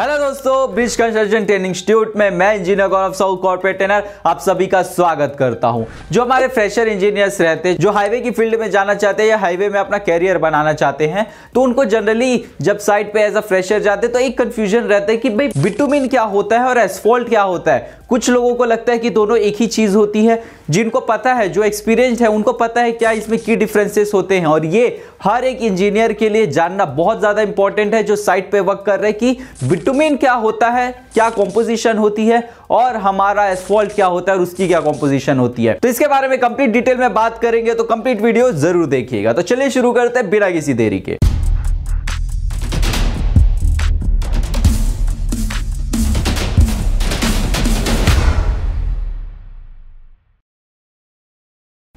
hello दोस्तों बीच construction training institute में मैं engineer Gaurav Sahu corporate trainer आप सभी का स्वागत करता हूं जो हमारे फ्रेशर इंजीनियर्स रहते हैं जो हाईवे की फील्ड में जाना चाहते हैं या हाईवे में अपना कैरियर बनाना चाहते हैं तो उनको जनरली जब साइट पे एज अ फ्रेशर जाते हैं तो एक कंफ्यूजन रहता है कि भाई बिटुमिन क्या होता है और एसफॉल्ट क्या होता है कुछ लोगों को लगता है कि दोनों एक ही चीज होती है जिनको पता है जो एक्सपीरियंस्ड है उनको पता है क्या इसमें की डिफरेंसेस होते हैं और ये हर एक इंजीनियर के लिए जानना बहुत ज़्यादा इंपॉर्टेंट है जो साइट पे वर्क कर रहे हैं कि विटामिन क्या होता है क्या कॉम्पोजिशन होती है और हमारा एसफॉल्ट क्या होता है और उसकी क्या कॉम्पोजिशन होती है तो इसके बारे में कंप्लीट डिटेल में बात करेंगे तो कंप्लीट वीडियो जरूर देखिएगा तो चलिए शुरू करते हैं बिना किसी देरी के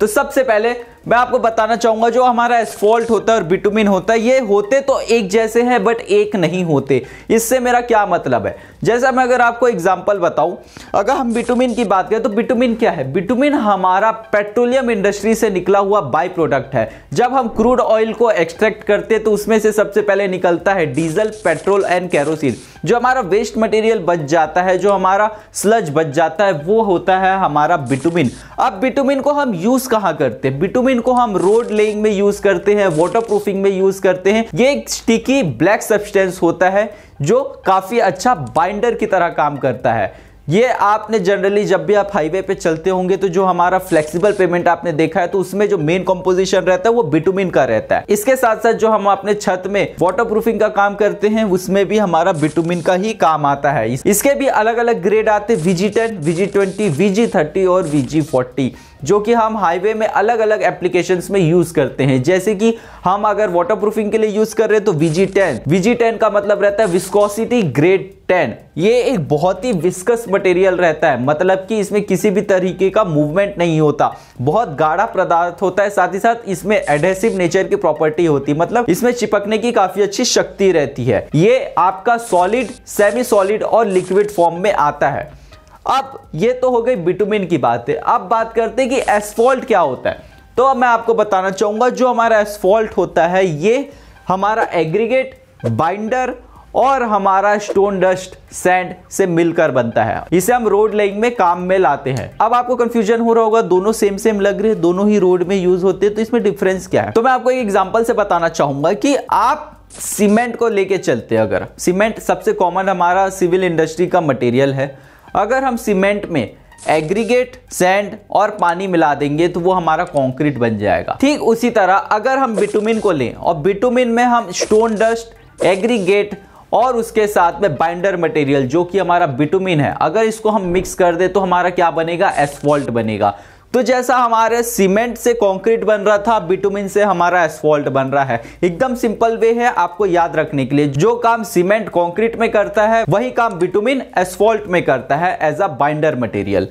तो सबसे पहले मैं आपको बताना चाहूंगा जो हमारा एस्फॉल्ट होता है और बिटुमिन होता है ये होते तो एक जैसे हैं बट एक नहीं होते इससे मेरा क्या मतलब है जैसा मैं अगर आपको एग्जांपल बताऊं अगर हम बिटुमिन की बात करें तो बिटुमिन क्या है बिटुमिन हमारा पेट्रोलियम इंडस्ट्री से निकला हुआ बाय प्रोडक्ट है जब हम क्रूड ऑयल को एक्सट्रैक्ट करते तो उसमें से सबसे पहले निकलता है डीजल पेट्रोल एंड कैरोसिन जो हमारा वेस्ट मटेरियल बच जाता है जो हमारा स्लज बच जाता है वो होता है हमारा बिटुमिन अब बिटुमिन को हम यूज कहा करते हैं बिटुमिन को हम रोड लेइंग में यूज करते हैं वाटर प्रूफिंग में यूज करते हैं ये एक स्टिकी ब्लैक सब्सटेंस होता है जो काफी अच्छा बाइंडर की तरह काम करता है ये आपने जनरली जब भी आप हाईवे पे चलते होंगे तो जो हमारा फ्लेक्सिबल पेमेंट आपने देखा है तो उसमें जो मेन कंपोजिशन रहता है वो बिटुमिन का रहता है इसके साथ साथ जो हम अपने छत में वाटर प्रूफिंग का काम करते हैं उसमें भी हमारा बिटुमिन का ही काम आता है इसके भी अलग अलग ग्रेड आते हैं VG ten VG twenty VG thirty और वीजी फोर्टी जो कि हम हाईवे में अलग अलग एप्लीकेशन में यूज़ करते हैं जैसे कि हम अगर वाटर प्रूफिंग के लिए यूज़ कर रहे हैं तो वीजी टेन वीजी टेन का मतलब रहता है विस्कोसिटी ग्रेड टेन ये एक बहुत ही विस्कस मटेरियल रहता है मतलब कि इसमें किसी भी तरीके का मूवमेंट नहीं होता बहुत गाढ़ा पदार्थ होता है साथ ही साथ इसमें एडहेसिव नेचर की प्रॉपर्टी होती है मतलब इसमें चिपकने की काफी अच्छी शक्ति रहती है ये आपका सॉलिड सेमी सॉलिड और लिक्विड फॉर्म में आता है अब ये तो हो गई बिटुमिन की बात है अब बात करते हैं कि एसफॉल्ट क्या होता है तो अब मैं आपको बताना चाहूँगा जो हमारा एसफॉल्ट होता है ये हमारा एग्रीगेट बाइंडर और हमारा स्टोन डस्ट सैंड से मिलकर बनता है इसे हम रोड लेइंग में काम में लाते हैं अब आपको कंफ्यूजन हो रहा होगा दोनों सेम सेम लग रहे हैं दोनों ही रोड में यूज होते हैं तो इसमें डिफरेंस क्या है तो मैं आपको एक एग्जांपल से बताना चाहूंगा कि आप सीमेंट को लेके चलते हैं अगर सीमेंट सबसे कॉमन हमारा सिविल इंडस्ट्री का मटेरियल है अगर हम सीमेंट में एग्रीगेट सैंड और पानी मिला देंगे तो वो हमारा कॉन्क्रीट बन जाएगा ठीक उसी तरह अगर हम बिटुमिन को लें और बिटुमिन में हम स्टोन डस्ट एग्रीगेट और उसके साथ में बाइंडर मटेरियल जो कि हमारा बिटुमिन है अगर इसको हम मिक्स कर दे तो हमारा क्या बनेगा एसफॉल्ट बनेगा तो जैसा हमारे सीमेंट से कंक्रीट बन रहा था बिटुमिन से हमारा एसफॉल्ट बन रहा है एकदम सिंपल वे है आपको याद रखने के लिए जो काम सीमेंट कंक्रीट में करता है वही काम बिटुमिन एसफॉल्ट में करता है एज अ बाइंडर मटेरियल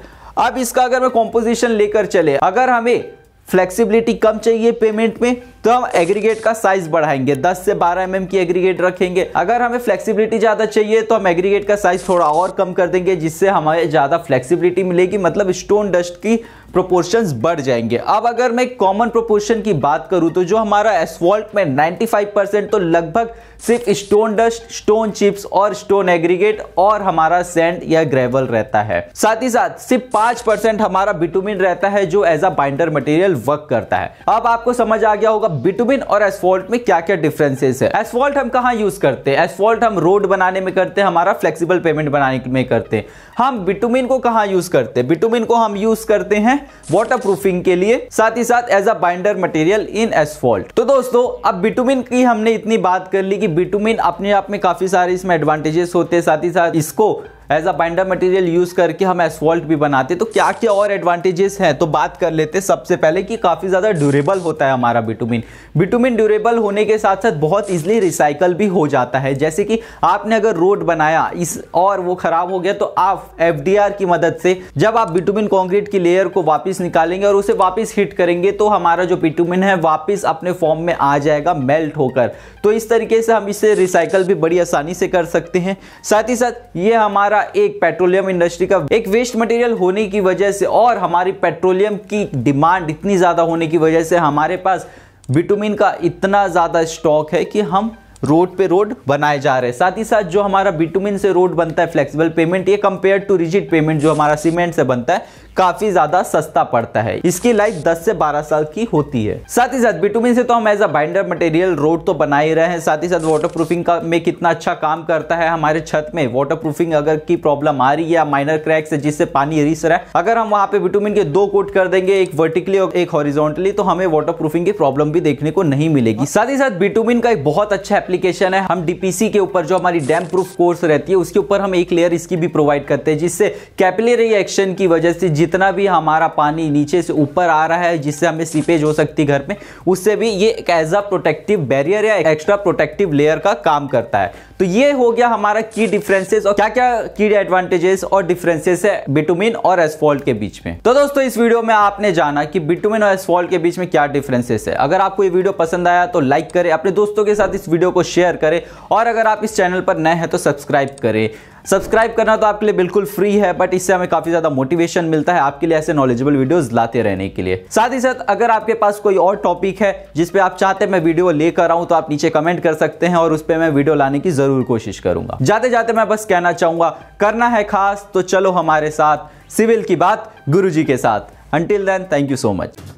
अब इसका अगर मैं कॉम्पोजिशन लेकर चले अगर हमें फ्लेक्सिबिलिटी कम चाहिए पेमेंट में तो हम एग्रीगेट का साइज बढ़ाएंगे 10 से 12 एम mm की एग्रीगेट रखेंगे अगर हमें फ्लेक्सिबिलिटी ज़्यादा चाहिए तो हम एग्रीगेट का साइज थोड़ा और कम कर देंगे जिससे हमें ज़्यादा फ्लेक्सिबिलिटी मिलेगी मतलब स्टोन डस्ट की प्रोपोर्शंस बढ़ जाएंगे अब अगर मैं कॉमन प्रोपोर्शन की बात करूं तो जो हमारा एसवॉल्ट में 95 तो लगभग सिर्फ स्टोन डस्ट स्टोन चिप्स और स्टोन एग्रीगेट और हमारा सेंड या ग्रेवल रहता है साथ ही साथ सिर्फ पांच हमारा बिटुमिन रहता है जो as a binder material material work करता है अब आपको समझ आ गया होगा बिटुबिन और एसफॉल्ट में क्या क्या डिफरेंसेस है एसफॉल्ट हम कहा यूज करते हैं एसफॉल्ट हम रोड बनाने में करते हैं हमारा फ्लेक्सिबल पेमेंट बनाने में करते हैं हम बिटुमिन को कहा यूज करते हैं बिटुमिन को हम यूज करते हैं वाटर के लिए साथ ही साथ as a binder material in asphalt तो दोस्तों अब बिटुमिन की हमने इतनी बात कर ली कि बिटुमिन अपने आप में काफी सारे इसमें एडवांटेजेस होते हैं साथ ही साथ इसको as a binder material use करके हम एसवॉल्ट भी बनाते तो क्या क्या और एडवांटेजेस हैं तो बात कर लेते सबसे पहले कि काफ़ी ज़्यादा ड्यूरेबल होता है हमारा बिटुमिन बिटुमिन ड्यूरेबल होने के साथ साथ बहुत इजिली रिसाइकल भी हो जाता है जैसे कि आपने अगर रोड बनाया इस और वो ख़राब हो गया तो आप एफ की मदद से जब आप बिटुमिन कॉन्क्रीट की लेयर को वापिस निकालेंगे और उसे वापिस हिट करेंगे तो हमारा जो बिटुमिन है वापिस अपने फॉर्म में आ जाएगा मेल्ट होकर तो इस तरीके से हम इसे रिसाइकल भी बड़ी आसानी से कर सकते हैं साथ ही साथ ये हमारा एक पेट्रोलियम इंडस्ट्री का एक वेस्ट मटेरियल होने की वजह से और हमारी पेट्रोलियम की डिमांड इतनी ज़्यादा होने की वजह से हमारे पास विटामिन का इतना ज़्यादा स्टॉक है कि हम रोड पे रोड बनाए जा रहे हैं साथ ही साथ जो हमारा बिटुमिन से रोड बनता है फ्लेक्सिबल पेमेंट ये कंपेयर टू रिजिड पेमेंट जो हमारा सीमेंट से बनता है काफी ज्यादा सस्ता पड़ता है इसकी लाइफ 10 से 12 साल की होती है साथ ही साथ बिटुमिन से तो हम as a binder material road तो बना ही रहे हैं साथ ही साथ वाटर प्रूफिंग का में कितना अच्छा काम करता है हमारे छत में वाटर प्रूफिंग अगर की प्रॉब्लम आ रही है या माइनर क्रैक्स है जिससे पानी रिस रहा है अगर हम वहां पे बिटुमिन के दो कोट कर देंगे एक वर्टिकली और एक हॉरिजोंटली तो हमें वाटर प्रूफिंग की प्रॉब्लम भी देखने को नहीं मिलेगी साथ ही साथ बिटुमिन का एक बहुत अच्छा एप्लीकेशन है हम डीपीसी के ऊपर जो हमारी डैम प्रूफ कोर्स रहती है उसके ऊपर हम एक लेयर इसकी भी प्रोवाइड करते हैं जिससे कैपिलरी एक्शन की वजह से जितना भी हमारा पानी नीचे से ऊपर आ रहा है जिससे हमें सीपेज हो सकती घर में उससे भी ये एक एज अ प्रोटेक्टिव बैरियर या एक्स्ट्रा प्रोटेक्टिव लेयर का काम करता है तो ये हो गया हमारा की डिफरेंसेस और क्या क्या की एडवांटेजेस और डिफरेंसेस है बिटुमिन और एसफॉल्ट के बीच में तो दोस्तों इस वीडियो में आपने जाना कि बिटुमिन और एसफॉल्ट के बीच में क्या डिफरेंसेस है अगर आपको ये वीडियो पसंद आया तो लाइक करें अपने दोस्तों के साथ इस वीडियो को शेयर करें और अगर आप इस चैनल पर नए हैं तो सब्सक्राइब करें सब्सक्राइब करना तो आपके लिए बिल्कुल फ्री है बट इससे हमें काफी ज्यादा मोटिवेशन मिलता है आपके लिए ऐसे नॉलेजेबल वीडियोस लाते रहने के लिए साथ ही साथ अगर आपके पास कोई और टॉपिक है जिसपे आप चाहते हैं मैं वीडियो लेकर आऊं तो आप नीचे कमेंट कर सकते हैं और उस पर मैं वीडियो लाने की जरूर कोशिश करूंगा जाते जाते मैं बस कहना चाहूंगा करना है खास तो चलो हमारे साथ सिविल की बात गुरु के साथ until then thank you so much